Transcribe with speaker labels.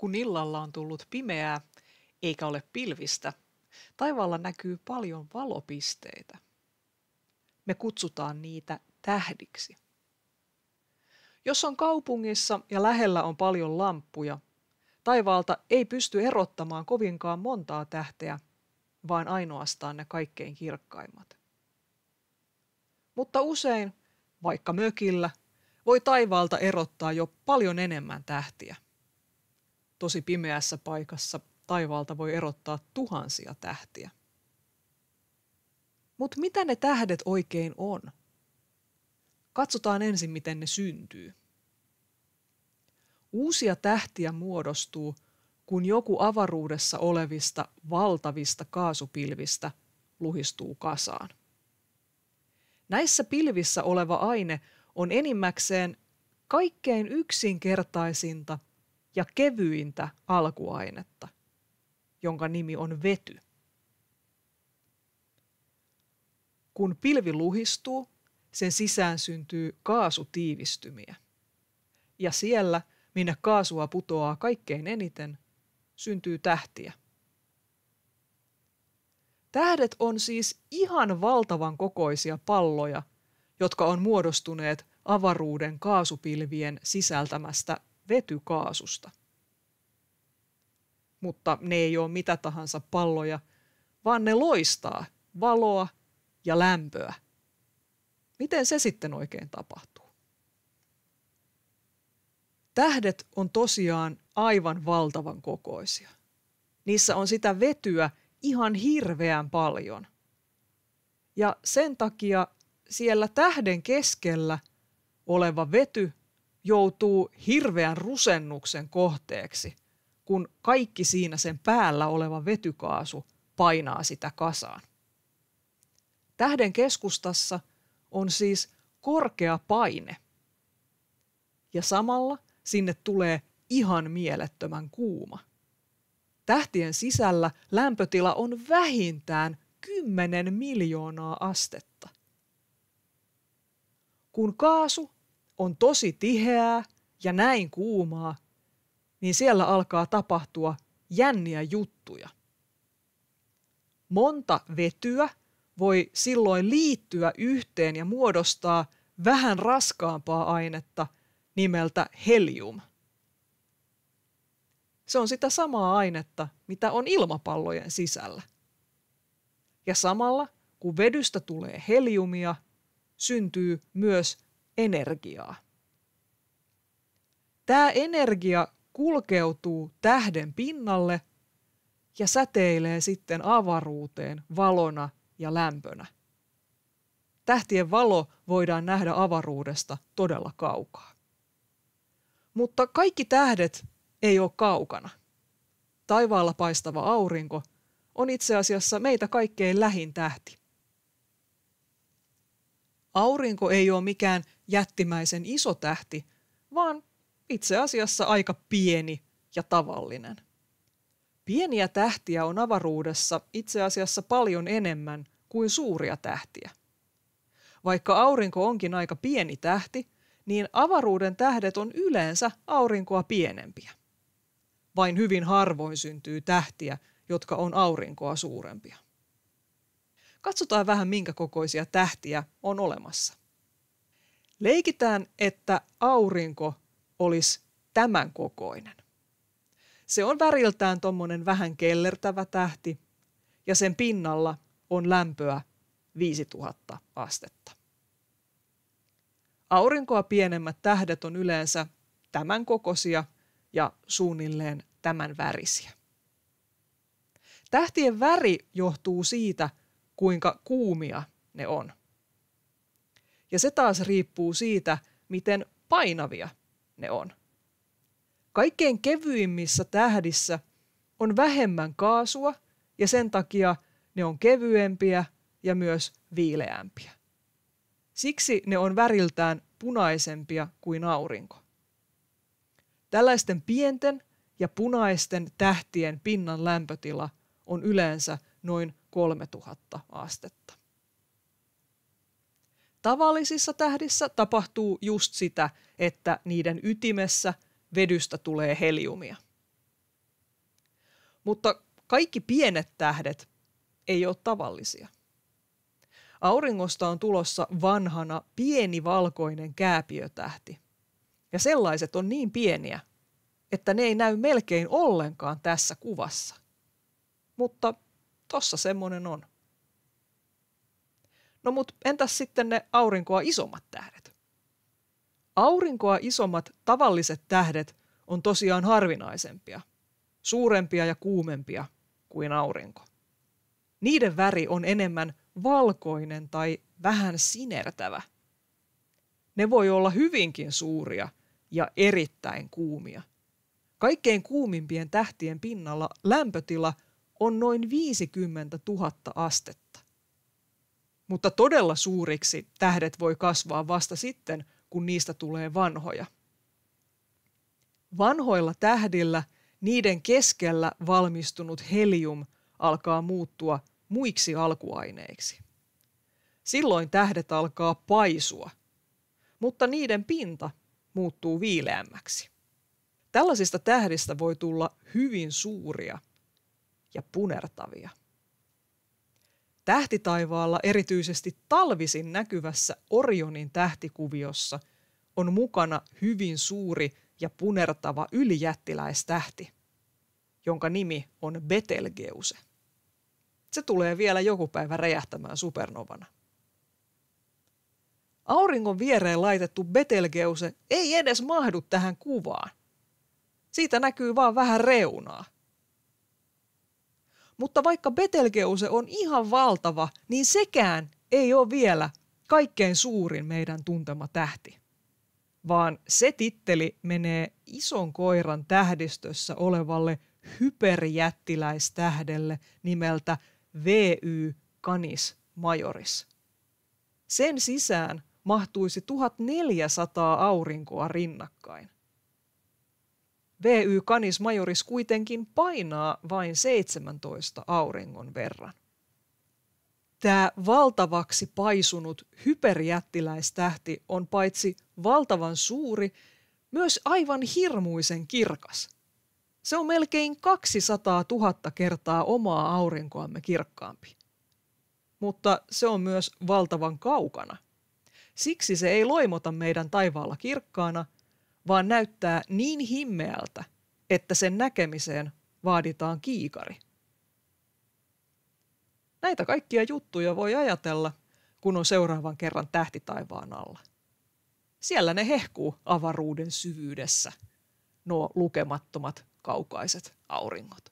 Speaker 1: kun illalla on tullut pimeää eikä ole pilvistä, taivaalla näkyy paljon valopisteitä. Me kutsutaan niitä tähdiksi. Jos on kaupungissa ja lähellä on paljon lamppuja, taivaalta ei pysty erottamaan kovinkaan montaa tähteä, vaan ainoastaan ne kaikkein kirkkaimmat. Mutta usein, vaikka mökillä, voi taivaalta erottaa jo paljon enemmän tähtiä. Tosi pimeässä paikassa taivaalta voi erottaa tuhansia tähtiä. Mutta mitä ne tähdet oikein on? Katsotaan ensin, miten ne syntyy. Uusia tähtiä muodostuu, kun joku avaruudessa olevista valtavista kaasupilvistä luhistuu kasaan. Näissä pilvissä oleva aine on enimmäkseen kaikkein yksinkertaisinta – ja kevyintä alkuainetta, jonka nimi on vety. Kun pilvi luhistuu, sen sisään syntyy kaasutiivistymiä. Ja siellä, minne kaasua putoaa kaikkein eniten, syntyy tähtiä. Tähdet on siis ihan valtavan kokoisia palloja, jotka on muodostuneet avaruuden kaasupilvien sisältämästä vetykaasusta. Mutta ne ei ole mitä tahansa palloja, vaan ne loistaa valoa ja lämpöä. Miten se sitten oikein tapahtuu? Tähdet on tosiaan aivan valtavan kokoisia. Niissä on sitä vetyä ihan hirveän paljon. Ja sen takia siellä tähden keskellä oleva vety joutuu hirveän rusennuksen kohteeksi, kun kaikki siinä sen päällä oleva vetykaasu painaa sitä kasaan. Tähden keskustassa on siis korkea paine. Ja samalla sinne tulee ihan mielettömän kuuma. Tähtien sisällä lämpötila on vähintään 10 miljoonaa astetta. Kun kaasu on tosi tiheää ja näin kuumaa, niin siellä alkaa tapahtua jänniä juttuja. Monta vetyä voi silloin liittyä yhteen ja muodostaa vähän raskaampaa ainetta nimeltä helium. Se on sitä samaa ainetta, mitä on ilmapallojen sisällä. Ja samalla, kun vedystä tulee heliumia, syntyy myös energiaa. Tämä energia kulkeutuu tähden pinnalle ja säteilee sitten avaruuteen valona ja lämpönä. Tähtien valo voidaan nähdä avaruudesta todella kaukaa. Mutta kaikki tähdet ei ole kaukana. Taivaalla paistava aurinko on itse asiassa meitä kaikkein lähin tähti aurinko ei ole mikään jättimäisen iso tähti, vaan itse asiassa aika pieni ja tavallinen. Pieniä tähtiä on avaruudessa itse asiassa paljon enemmän kuin suuria tähtiä. Vaikka aurinko onkin aika pieni tähti, niin avaruuden tähdet on yleensä aurinkoa pienempiä. Vain hyvin harvoin syntyy tähtiä, jotka on aurinkoa suurempia. Katsotaan vähän, minkä kokoisia tähtiä on olemassa. Leikitään, että aurinko olisi tämän kokoinen. Se on väriltään tuommoinen vähän kellertävä tähti ja sen pinnalla on lämpöä 5000 astetta. Aurinkoa pienemmät tähdet on yleensä tämän kokoisia ja suunnilleen tämän värisiä. Tähtien väri johtuu siitä, kuinka kuumia ne on. Ja se taas riippuu siitä, miten painavia ne on. Kaikkein kevyimmissä tähdissä on vähemmän kaasua ja sen takia ne on kevyempiä ja myös viileämpiä. Siksi ne on väriltään punaisempia kuin aurinko. Tällaisten pienten ja punaisten tähtien pinnan lämpötila on yleensä noin 3000 astetta. Tavallisissa tähdissä tapahtuu just sitä, että niiden ytimessä vedystä tulee heliumia. Mutta kaikki pienet tähdet ei ole tavallisia. Auringosta on tulossa vanhana pieni valkoinen kääpiötähti. Ja sellaiset on niin pieniä, että ne ei näy melkein ollenkaan tässä kuvassa. Mutta tossa semmoinen on. No mut entäs sitten ne aurinkoa isommat tähdet? Aurinkoa isommat tavalliset tähdet on tosiaan harvinaisempia, suurempia ja kuumempia kuin aurinko. Niiden väri on enemmän valkoinen tai vähän sinertävä. Ne voi olla hyvinkin suuria ja erittäin kuumia. Kaikkein kuumimpien tähtien pinnalla lämpötila – on noin 50 000 astetta. Mutta todella suuriksi tähdet voi kasvaa vasta sitten, kun niistä tulee vanhoja. Vanhoilla tähdillä niiden keskellä valmistunut helium alkaa muuttua muiksi alkuaineiksi. Silloin tähdet alkaa paisua, mutta niiden pinta muuttuu viileämmäksi. Tällaisista tähdistä voi tulla hyvin suuria – ja punertavia. Tähtitaivaalla erityisesti talvisin näkyvässä Orionin tähtikuviossa on mukana hyvin suuri ja punertava ylijättiläistähti, jonka nimi on Betelgeuse. Se tulee vielä joku päivä räjähtämään supernovana. Auringon viereen laitettu Betelgeuse ei edes mahdu tähän kuvaan. Siitä näkyy vain vähän reunaa – mutta vaikka Betelgeuse on ihan valtava, niin sekään ei ole vielä kaikkein suurin meidän tuntema tähti. Vaan se titteli menee ison koiran tähdistössä olevalle hyperjättiläistähdelle nimeltä VY Canis Majoris. Sen sisään mahtuisi 1400 aurinkoa rinnakkain. VY Canis majoris kuitenkin painaa vain 17 auringon verran. Tämä valtavaksi paisunut hyperjättiläistähti on paitsi valtavan suuri, myös aivan hirmuisen kirkas. Se on melkein 200 000 kertaa omaa aurinkoamme kirkkaampi. Mutta se on myös valtavan kaukana. Siksi se ei loimota meidän taivaalla kirkkaana – vaan näyttää niin himmeältä, että sen näkemiseen vaaditaan kiikari. Näitä kaikkia juttuja voi ajatella, kun on seuraavan kerran tähti taivaan alla. Siellä ne hehkuu avaruuden syvyydessä, nuo lukemattomat kaukaiset auringot.